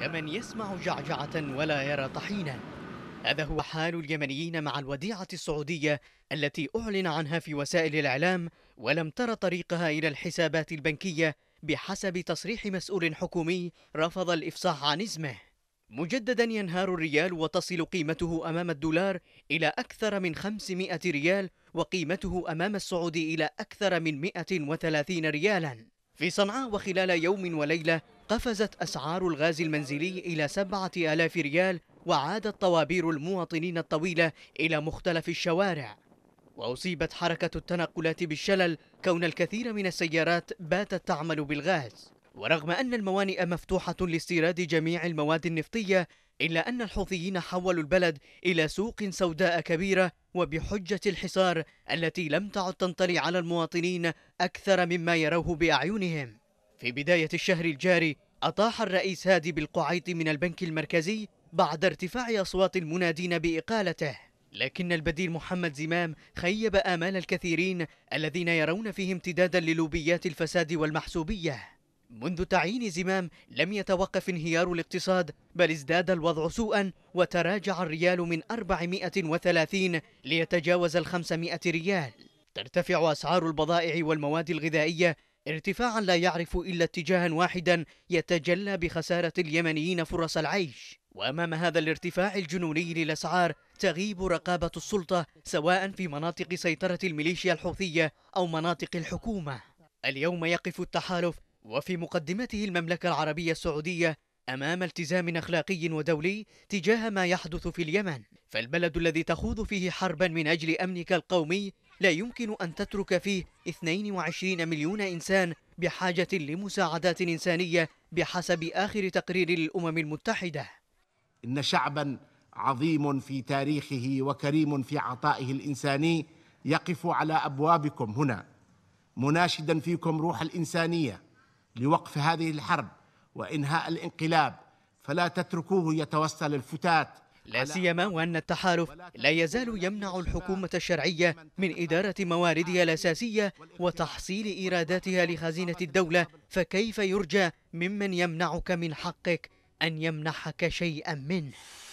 كمن يسمع جعجعة ولا يرى طحينا هذا هو حال اليمنيين مع الوديعة السعودية التي أعلن عنها في وسائل الإعلام ولم تر طريقها إلى الحسابات البنكية بحسب تصريح مسؤول حكومي رفض الإفصاح عن اسمه مجددا ينهار الريال وتصل قيمته أمام الدولار إلى أكثر من 500 ريال وقيمته أمام السعودي إلى أكثر من 130 ريالا في صنعاء وخلال يوم وليلة قفزت أسعار الغاز المنزلي إلى سبعة آلاف ريال وعادت طوابير المواطنين الطويلة إلى مختلف الشوارع وأصيبت حركة التنقلات بالشلل كون الكثير من السيارات باتت تعمل بالغاز ورغم أن الموانئ مفتوحة لاستيراد جميع المواد النفطية إلا أن الحوثيين حولوا البلد إلى سوق سوداء كبيرة وبحجة الحصار التي لم تعد تنطلي على المواطنين أكثر مما يروه بأعينهم في بداية الشهر الجاري أطاح الرئيس هادي بالقعيط من البنك المركزي بعد ارتفاع أصوات المنادين بإقالته لكن البديل محمد زمام خيب آمال الكثيرين الذين يرون فيه امتدادا للوبيات الفساد والمحسوبية منذ تعيين زمام لم يتوقف انهيار الاقتصاد بل ازداد الوضع سوءا وتراجع الريال من 430 ليتجاوز ال 500 ريال ترتفع أسعار البضائع والمواد الغذائية ارتفاعا لا يعرف إلا اتجاها واحدا يتجلى بخسارة اليمنيين فرص العيش وأمام هذا الارتفاع الجنوني للأسعار تغيب رقابة السلطة سواء في مناطق سيطرة الميليشيا الحوثية أو مناطق الحكومة اليوم يقف التحالف وفي مقدمته المملكة العربية السعودية أمام التزام أخلاقي ودولي تجاه ما يحدث في اليمن فالبلد الذي تخوض فيه حربا من أجل أمنك القومي لا يمكن أن تترك فيه 22 مليون إنسان بحاجة لمساعدات إنسانية بحسب آخر تقرير للأمم المتحدة إن شعبا عظيم في تاريخه وكريم في عطائه الإنساني يقف على أبوابكم هنا مناشدا فيكم روح الإنسانية لوقف هذه الحرب وإنهاء الانقلاب فلا تتركوه يتوسل الفتات لا سيما وأن التحالف لا يزال يمنع الحكومة الشرعية من إدارة مواردها الأساسية وتحصيل إيراداتها لخزينة الدولة فكيف يرجى ممن يمنعك من حقك أن يمنحك شيئا منه